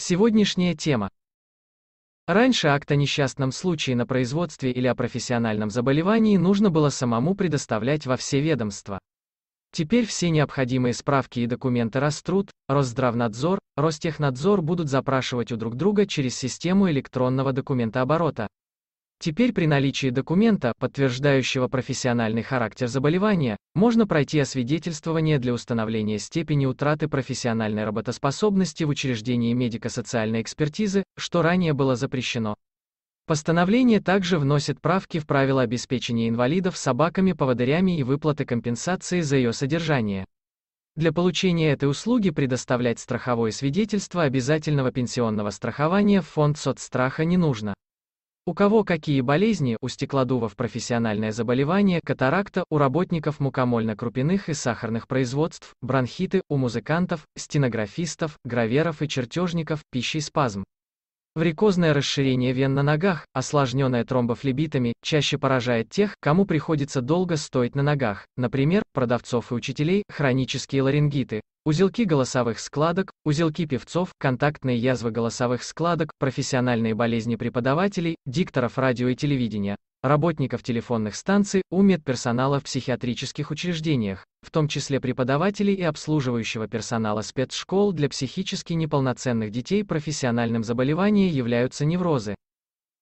Сегодняшняя тема. Раньше акт о несчастном случае на производстве или о профессиональном заболевании нужно было самому предоставлять во все ведомства. Теперь все необходимые справки и документы Роструд, Росздравнадзор, Ростехнадзор будут запрашивать у друг друга через систему электронного документооборота, Теперь при наличии документа, подтверждающего профессиональный характер заболевания, можно пройти освидетельствование для установления степени утраты профессиональной работоспособности в учреждении медико-социальной экспертизы, что ранее было запрещено. Постановление также вносит правки в правила обеспечения инвалидов собаками-поводырями и выплаты компенсации за ее содержание. Для получения этой услуги предоставлять страховое свидетельство обязательного пенсионного страхования в фонд соцстраха не нужно. У кого какие болезни, у стеклодувов профессиональное заболевание, катаракта, у работников мукомольно-крупяных и сахарных производств, бронхиты, у музыкантов, стенографистов, граверов и чертежников, пищей спазм. Варикозное расширение вен на ногах, осложненное тромбофлебитами, чаще поражает тех, кому приходится долго стоять на ногах, например, продавцов и учителей, хронические ларингиты, узелки голосовых складок, узелки певцов, контактные язвы голосовых складок, профессиональные болезни преподавателей, дикторов радио и телевидения, работников телефонных станций, у медперсонала в психиатрических учреждениях, в том числе преподавателей и обслуживающего персонала спецшкол для психически неполноценных детей профессиональным заболеванием являются неврозы.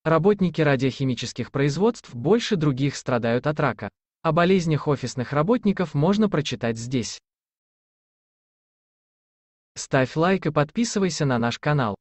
Работники радиохимических производств больше других страдают от рака. О болезнях офисных работников можно прочитать здесь. Ставь лайк и подписывайся на наш канал.